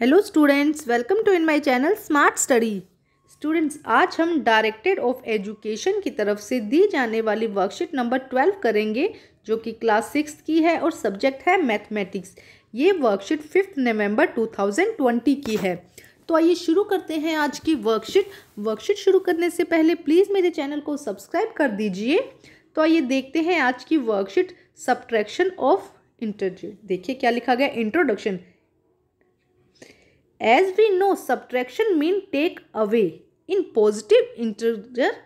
hello students welcome to in my channel smart study students आज हम directed of education की तरफ से दी जाने वाली वर्कशीट नंबर ट्वेल्व करेंगे जो कि क्लास सिक्स की है और सब्जेक्ट है मैथमेटिक्स ये वर्कशीट फिफ्थ नवंबर 2020 की है तो आइए शुरू करते हैं आज की वर्कशीट वर्कशीट शुरू करने से पहले प्लीज़ मेरे चैनल को सब्सक्राइब कर दीजिए तो आइए देखते हैं आज की वर्कशीट सब्ट्रैक्शन ऑफ इंटरजेट देखिए क्या लिखा गया introduction as we know subtraction mean take away in positive integer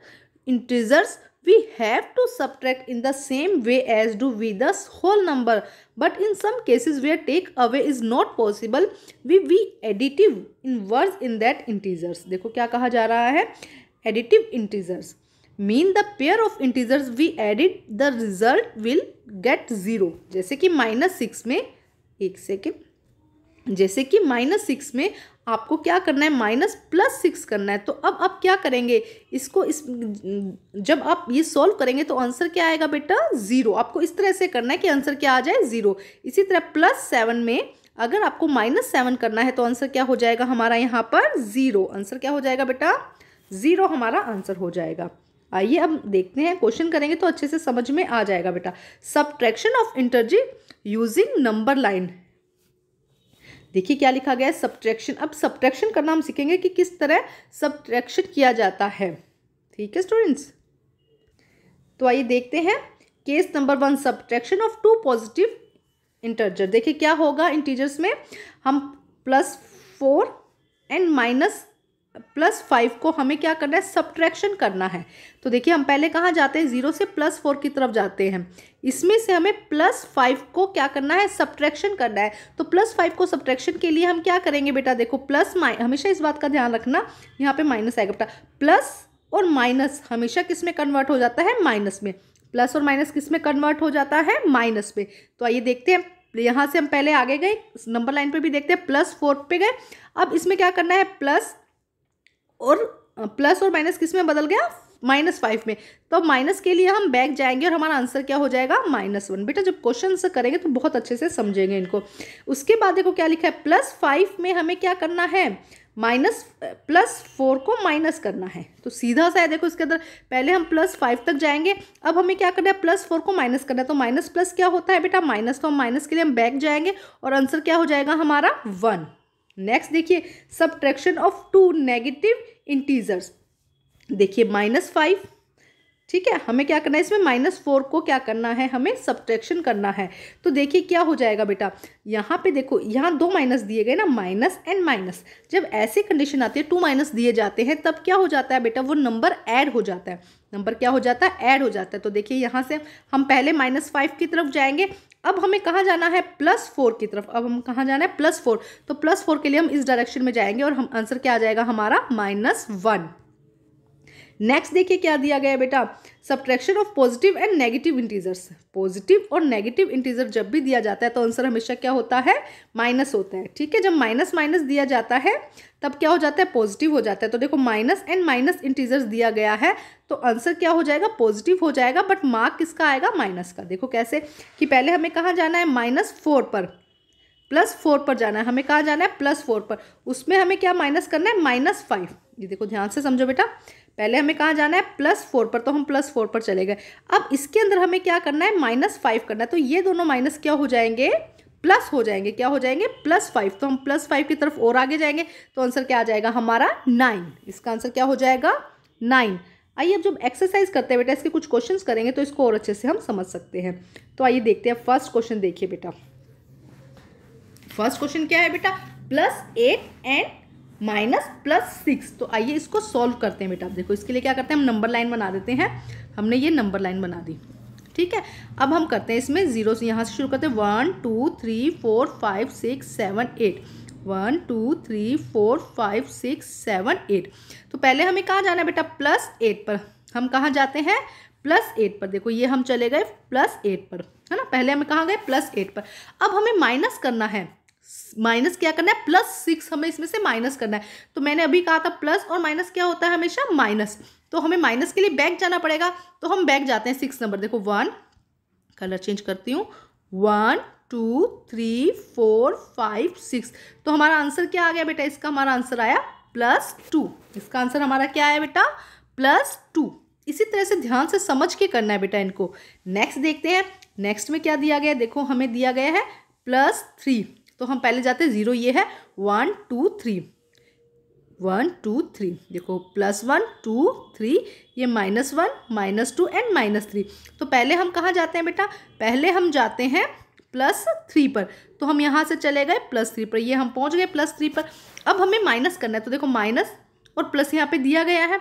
integers we have to subtract in the same way as do we this whole number but in some cases we take away is not possible we we additive inverse in that integers देखो क्या कहा जा रहा है additive integers mean the pair of integers we add it the result will get zero जैसे कि minus six में एक सेकेंड जैसे कि माइनस सिक्स में आपको क्या करना है माइनस प्लस सिक्स करना है तो अब आप क्या करेंगे इसको इस जब आप ये सॉल्व करेंगे तो आंसर क्या आएगा बेटा ज़ीरो आपको इस तरह से करना है कि आंसर क्या आ जाए ज़ीरो इसी तरह प्लस सेवन में अगर आपको माइनस सेवन करना है तो आंसर क्या हो जाएगा हमारा यहाँ पर ज़ीरो आंसर क्या हो जाएगा बेटा ज़ीरो हमारा आंसर हो जाएगा आइए अब देखते हैं क्वेश्चन करेंगे तो अच्छे से समझ में आ जाएगा बेटा subtraction of integer using number line देखिए क्या लिखा गया है सब्ट्रैक्शन अब सब्ट्रैक्शन करना हम सीखेंगे कि किस तरह सब्ट्रैक्शन किया जाता है ठीक है स्टूडेंट्स तो आइए देखते हैं case number one subtraction of two positive integer देखिए क्या होगा इंटीजर्स में हम plus four and minus plus five को हमें क्या करना है सब्ट्रैक्शन करना है तो देखिए हम पहले कहाँ जाते हैं ज़ीरो से प्लस फोर की तरफ जाते हैं इसमें से हमें प्लस फाइव को क्या करना है सब्ट्रैक्शन करना है तो प्लस फाइव को सब्ट्रैक्शन के लिए हम क्या करेंगे बेटा देखो प्लस माइ हमेशा इस बात का ध्यान रखना यहाँ पे माइनस आएगा बेटा प्लस और माइनस हमेशा किस में कन्वर्ट हो जाता है माइनस में प्लस और माइनस किस में कन्वर्ट हो जाता है माइनस में तो आइए देखते हैं यहाँ से हम पहले आगे गए नंबर लाइन पे भी देखते हैं प्लस फोर पे गए अब इसमें क्या करना है प्लस और प्लस और माइनस किस में बदल गया माइनस फाइव में तो माइनस के लिए हम बैक जाएंगे और हमारा आंसर क्या हो जाएगा माइनस वन बेटा जब क्वेश्चन करेंगे तो बहुत अच्छे से समझेंगे इनको उसके बाद देखो क्या लिखा है प्लस फाइव में हमें क्या करना है माइनस प्लस फोर को माइनस करना है तो सीधा सा है देखो इसके अंदर पहले हम प्लस फाइव तक जाएंगे अब हमें क्या करना है प्लस फोर को माइनस करना है तो माइनस प्लस क्या होता है बेटा माइनस तो हम माइनस के लिए हम बैक जाएंगे और आंसर क्या हो जाएगा हमारा वन नेक्स्ट देखिए subtraction of two negative integers देखिए माइनस फाइव ठीक है हमें क्या करना है इसमें माइनस फोर को क्या करना है हमें सब्ट्रैक्शन करना है तो देखिए क्या हो जाएगा बेटा यहाँ पे देखो यहाँ दो माइनस दिए गए ना माइनस एंड माइनस जब ऐसे कंडीशन आती है टू माइनस दिए जाते हैं तब क्या हो जाता है बेटा वो नंबर ऐड हो जाता है नंबर क्या हो जाता है ऐड हो जाता है तो देखिए यहाँ से हम पहले माइनस फाइव की तरफ जाएंगे अब हमें कहाँ जाना है प्लस फोर की तरफ अब हम कहाँ जाना है प्लस फोर तो प्लस फोर के लिए हम इस डायरेक्शन में जाएंगे और हम आंसर क्या आ जाएगा हमारा माइनस वन नेक्स्ट देखिए क्या दिया गया बेटा subtraction of positive and negative integers positive और नेगेटिव इंटीजर जब भी दिया जाता है तो आंसर हमेशा क्या होता है माइनस होता है ठीक है जब माइनस माइनस दिया जाता है तब क्या हो जाता है पॉजिटिव हो जाता है तो देखो माइनस एंड माइनस इंटीजर्स दिया गया है तो आंसर क्या हो जाएगा पॉजिटिव हो जाएगा बट मार्क किसका आएगा माइनस का देखो कैसे कि पहले हमें कहाँ जाना है माइनस फोर पर प्लस फोर पर जाना है हमें कहाँ जाना है प्लस फोर पर उसमें हमें क्या माइनस करना है माइनस फाइव ये देखो ध्यान से समझो बेटा पहले हमें कहाँ जाना है प्लस फोर पर तो हम प्लस फोर पर चले गए अब इसके अंदर हमें क्या करना है माइनस फाइव करना है तो ये दोनों माइनस क्या हो जाएंगे प्लस हो जाएंगे क्या हो जाएंगे प्लस फाइव तो हम प्लस फाइव की तरफ और आगे जाएंगे तो आंसर क्या आ जाएगा हमारा नाइन इसका आंसर क्या हो जाएगा नाइन आइए अब जब एक्सरसाइज करते हैं बेटा इसके कुछ क्वेश्चन करेंगे तो इसको और अच्छे से हम समझ सकते हैं तो आइए देखते हैं फर्स्ट क्वेश्चन देखिए बेटा फर्स्ट क्वेश्चन क्या है बेटा plus eight and minus plus six तो आइए इसको सॉल्व करते हैं बेटा आप देखो इसके लिए क्या करते हैं हम नंबर लाइन बना देते हैं हमने ये नंबर लाइन बना दी ठीक है अब हम करते हैं इसमें ज़ीरो से यहाँ से शुरू करते हैं one two three four five six seven eight one two three four five six seven eight तो पहले हमें कहाँ जाना है बेटा प्लस एट पर हम कहाँ जाते हैं प्लस एट पर देखो ये हम चले गए प्लस एट पर है ना पहले हमें कहाँ गए प्लस एट पर अब हमें माइनस करना है माइनस क्या करना है प्लस सिक्स हमें इसमें से माइनस करना है तो मैंने अभी कहा था प्लस और माइनस क्या होता है हमेशा माइनस तो हमें माइनस के लिए बैक जाना पड़ेगा तो हम बैक जाते हैं सिक्स नंबर देखो वन कलर चेंज करती हूँ one two three four five six तो हमारा आंसर क्या आ गया बेटा इसका हमारा आंसर आया प्लस टू इसका आंसर हमारा क्या आया बेटा प्लस टू इसी तरह से ध्यान से समझ के करना है बेटा इनको नेक्स्ट देखते हैं नेक्स्ट में क्या दिया गया देखो हमें दिया गया है प्लस थ्री तो हम पहले जाते हैं ज़ीरो ये है one two three one two three देखो प्लस वन टू थ्री ये minus one minus two and minus three तो पहले हम कहाँ जाते हैं बेटा पहले हम जाते हैं प्लस थ्री पर तो हम यहाँ से चले गए प्लस थ्री पर ये हम पहुँच गए प्लस थ्री पर अब हमें माइनस करना है तो देखो माइनस और प्लस यहाँ पे दिया गया है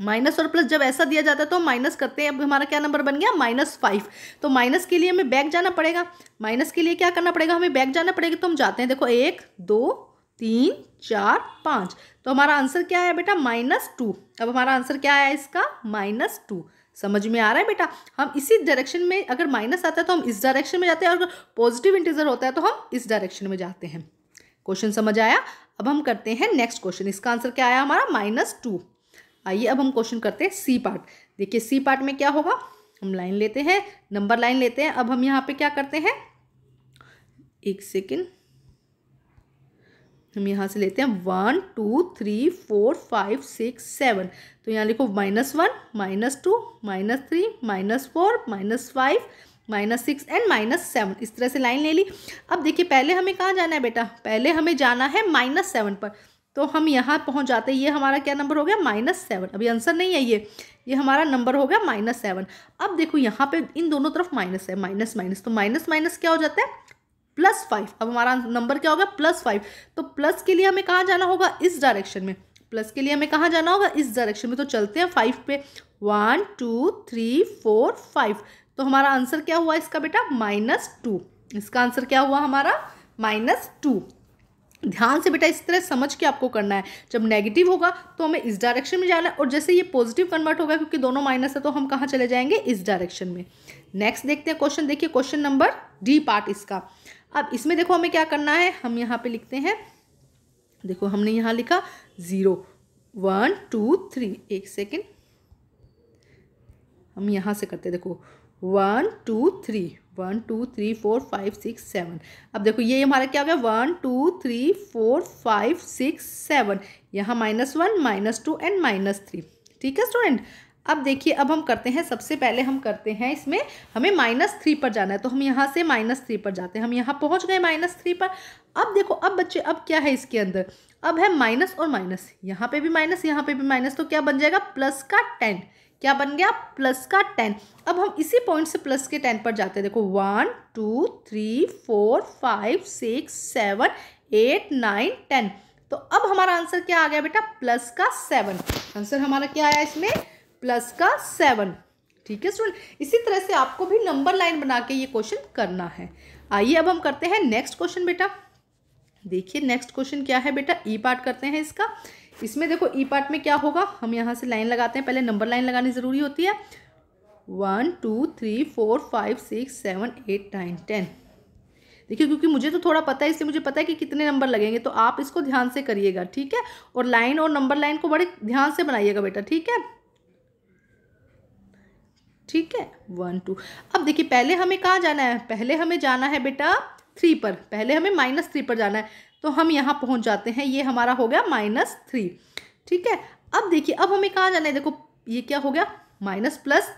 माइनस और प्लस जब ऐसा दिया जाता है तो हम माइनस करते हैं अब हमारा क्या नंबर बन गया माइनस फाइव तो माइनस के लिए हमें बैक जाना पड़ेगा माइनस के लिए क्या करना पड़ेगा हमें बैक जाना पड़ेगा तो हम जाते हैं देखो एक दो तीन चार पाँच तो हमारा आंसर क्या है बेटा माइनस टू अब हमारा आंसर क्या है इसका माइनस टू समझ में आ रहा है बेटा हम इसी डायरेक्शन में अगर माइनस आता है तो हम इस डायरेक्शन में जाते हैं और पॉजिटिव इंटीजर होता है तो हम इस डायरेक्शन में जाते हैं क्वेश्चन समझ आया अब हम करते हैं नेक्स्ट क्वेश्चन इसका आंसर क्या आया हमारा माइनस टू आइए अब हम क्वेश्चन करते हैं सी पार्ट देखिए सी पार्ट में क्या होगा हम लाइन लेते हैं नंबर लाइन लेते हैं अब हम यहाँ पे क्या करते हैं एक सेकेंड हम यहाँ से लेते हैं one two three four five six seven तो यहाँ लिखो minus one minus two minus three minus four minus five minus six and minus seven इस तरह से लाइन ले ली अब देखिए पहले हमें कहाँ जाना है बेटा पहले हमें जाना है माइनस सेवन पर तो हम यहाँ पहुँच जाते ये हमारा क्या नंबर हो गया माइनस सेवन अभी आंसर नहीं है ये ये हमारा नंबर हो गया माइनस सेवन अब देखो यहाँ पे इन दोनों तरफ माइनस है माइनस माइनस तो माइनस माइनस क्या हो जाता है प्लस फाइव अब हमारा नंबर क्या होगा प्लस फाइव तो प्लस के लिए हमें कहाँ जाना होगा इस डायरेक्शन में प्लस के लिए हमें कहाँ जाना होगा इस डायरेक्शन में तो चलते हैं फाइव पे one two three four five तो हमारा आंसर क्या हुआ इसका बेटा माइनस टू इसका आंसर क्या हुआ हमारा माइनस टू ध्यान से बेटा इस तरह समझ के आपको करना है जब नेगेटिव होगा तो हमें इस डायरेक्शन में जाना है और जैसे ये पॉजिटिव कन्वर्ट होगा क्योंकि दोनों माइनस है तो हम कहाँ चले जाएंगे इस डायरेक्शन में नेक्स्ट देखते हैं क्वेश्चन देखिए क्वेश्चन नंबर डी पार्ट इसका अब इसमें देखो हमें क्या करना है हम यहाँ पे लिखते हैं देखो हमने यहाँ लिखा ज़ीरो वन टू थ्री एक सेकेंड हम यहाँ से करते देखो one two three one two three four five six seven अब देखो ये हमारा क्या हो गया one two three four five six seven यहाँ minus one minus two and minus three ठीक है स्टूडेंट अब देखिए अब हम करते हैं सबसे पहले हम करते हैं इसमें हमें माइनस थ्री पर जाना है तो हम यहाँ से माइनस थ्री पर जाते हैं हम यहाँ पहुँच गए माइनस थ्री पर अब देखो अब बच्चे अब क्या है इसके अंदर अब है माइनस और माइनस यहाँ पे भी माइनस यहाँ पे भी माइनस तो क्या बन जाएगा प्लस का टेन क्या बन गया प्लस का टेन अब हम इसी पॉइंट से प्लस के टेन पर जाते हैं देखो one two three four five six seven eight nine ten तो अब हमारा आंसर क्या आ गया बेटा प्लस का सेवन आंसर हमारा क्या आया इसमें प्लस का सेवन ठीक है स्टूडेंट इसी तरह से आपको भी नंबर लाइन बना के ये क्वेश्चन करना है आइए अब हम करते हैं नेक्स्ट क्वेश्चन बेटा देखिए नेक्स्ट क्वेश्चन क्या है बेटा ई e पार्ट करते हैं इसका इसमें देखो ई e पार्ट में क्या होगा हम यहाँ से लाइन लगाते हैं पहले नंबर लाइन लगानी ज़रूरी होती है one two three four five six seven eight nine ten देखिए क्योंकि मुझे तो थोड़ा पता है इसलिए मुझे पता है कि कितने नंबर लगेंगे तो आप इसको ध्यान से करिएगा ठीक है और लाइन और नंबर लाइन को बड़े ध्यान से बनाइएगा बेटा ठीक है ठीक है वन टू अब देखिए पहले हमें कहाँ जाना है पहले हमें जाना है बेटा थ्री पर पहले हमें माइनस थ्री पर जाना है तो हम यहाँ पहुँच जाते हैं ये हमारा हो गया माइनस थ्री ठीक है अब देखिए अब हमें कहाँ जाना है देखो ये क्या हो गया माइनस प्लस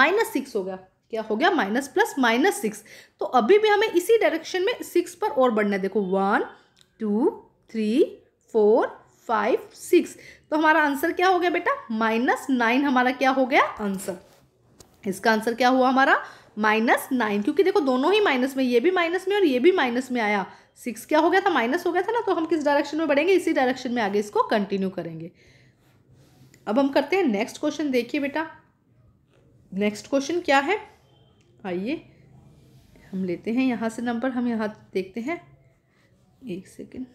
माइनस सिक्स हो गया क्या हो गया माइनस प्लस माइनस सिक्स तो अभी भी हमें इसी डायरेक्शन में सिक्स पर और बढ़ना है देखो one two three four five six तो हमारा आंसर क्या हो गया बेटा माइनस नाइन हमारा क्या हो गया आंसर इसका आंसर क्या हुआ हमारा माइनस नाइन क्योंकि देखो दोनों ही माइनस में ये भी माइनस में और ये भी माइनस में आया सिक्स क्या हो गया था माइनस हो गया था ना तो हम किस डायरेक्शन में बढ़ेंगे इसी डायरेक्शन में आगे इसको कंटिन्यू करेंगे अब हम करते हैं नेक्स्ट क्वेश्चन देखिए बेटा नेक्स्ट क्वेश्चन क्या है आइए हम लेते हैं यहाँ से नंबर हम यहाँ देखते हैं एक सेकेंड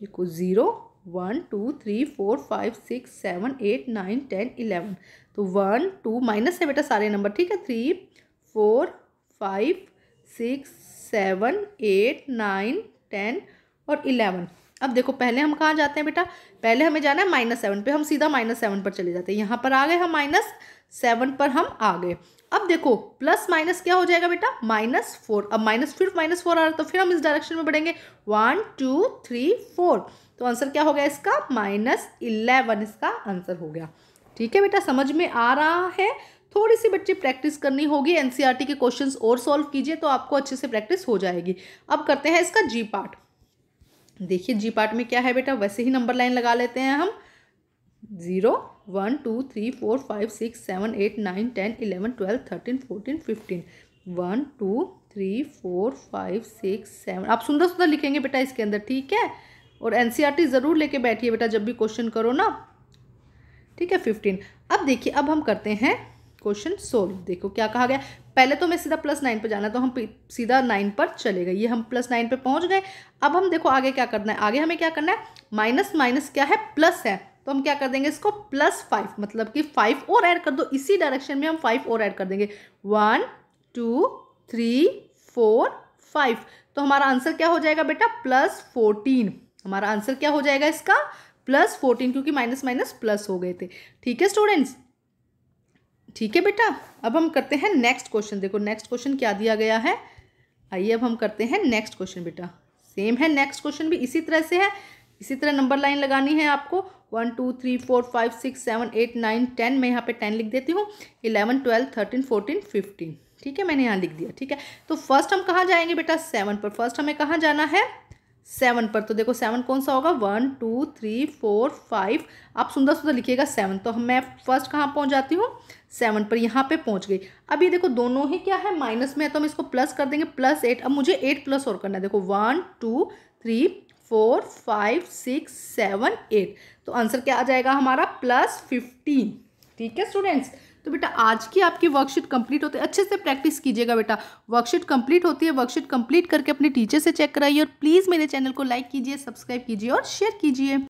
देखो zero one two three four five six seven eight nine ten eleven तो वन टू माइनस है बेटा सारे नंबर ठीक है three four five six seven eight nine ten और इलेवन अब देखो पहले हम कहाँ जाते हैं बेटा पहले हमें जाना है माइनस सेवन पर हम सीधा माइनस सेवन पर चले जाते हैं यहाँ पर आ गए हम माइनस सेवन पर हम आ गए अब देखो प्लस माइनस क्या हो जाएगा बेटा माइनस फोर अब माइनस फिर माइनस फोर आ रहा तो फिर हम इस डायरेक्शन में बढ़ेंगे वन टू थ्री फोर तो आंसर क्या हो गया इसका माइनस इलेवन इसका आंसर हो गया ठीक है बेटा समझ में आ रहा है थोड़ी सी बच्चे प्रैक्टिस करनी होगी एनसीईआरटी e के क्वेश्चंस और सॉल्व कीजिए तो आपको अच्छे से प्रैक्टिस हो जाएगी अब करते हैं इसका जी पार्ट देखिए जी पार्ट में क्या है बेटा वैसे ही नंबर लाइन लगा लेते हैं हम zero one two three four five six seven eight nine ten eleven twelve thirteen fourteen fifteen one two three four five six seven आप सुंदर सुंदर लिखेंगे बेटा इसके अंदर ठीक है और एन e ज़रूर लेके बैठिए बेटा जब भी क्वेश्चन करो ना ठीक है फिफ्टीन अब देखिए अब हम करते हैं क्वेश्चन सोल्व देखो क्या कहा गया पहले तो हमें सीधा प्लस नाइन पर जाना तो हम सीधा नाइन पर चले गए ये हम प्लस नाइन पर पहुंच गए अब हम देखो आगे क्या करना है आगे हमें क्या करना है माइनस माइनस क्या है प्लस है तो हम क्या कर देंगे इसको प्लस फाइव मतलब कि फाइव और ऐड कर दो इसी डायरेक्शन में हम फाइव और ऐड कर देंगे one two three four five तो हमारा आंसर क्या हो जाएगा बेटा प्लस फोर्टीन हमारा आंसर क्या हो जाएगा इसका प्लस फोर्टीन क्योंकि माइनस माइनस प्लस हो गए थे ठीक है स्टूडेंट्स ठीक है बेटा अब हम करते हैं नेक्स्ट क्वेश्चन देखो नेक्स्ट क्वेश्चन क्या दिया गया है आइए अब हम करते हैं नेक्स्ट क्वेश्चन बेटा सेम है नेक्स्ट क्वेश्चन भी इसी तरह से है इसी तरह नंबर लाइन लगानी है आपको one two three four five six seven eight nine ten मैं यहाँ पे टेन लिख देती हूँ eleven twelve thirteen fourteen fifteen ठीक है मैंने यहाँ लिख दिया ठीक है तो फर्स्ट हम कहाँ जाएंगे बेटा सेवन पर फर्स्ट हमें कहाँ जाना है सेवन पर तो देखो सेवन कौन सा होगा one two three four five आप सुंदर सुंदर लिखिएगा सेवन तो मैं फर्स्ट कहाँ पहुँच जाती हूँ सेवन पर यहाँ पे पहुँच गई अब ये देखो दोनों ही क्या है माइनस में है तो हम इसको प्लस कर देंगे प्लस एट अब मुझे एट प्लस और करना है देखो one two three four five six seven eight तो आंसर क्या आ जाएगा हमारा प्लस फिफ्टीन ठीक है स्टूडेंट्स तो बेटा आज की आपकी वर्कशीट कंप्लीट होती है अच्छे से प्रैक्टिस कीजिएगा बेटा वर्कशीट कंप्लीट होती है वर्कशीट कंप्लीट करके अपने टीचर से चेक कराइए और प्लीज़ मेरे चैनल को लाइक कीजिए सब्सक्राइब कीजिए और शेयर कीजिए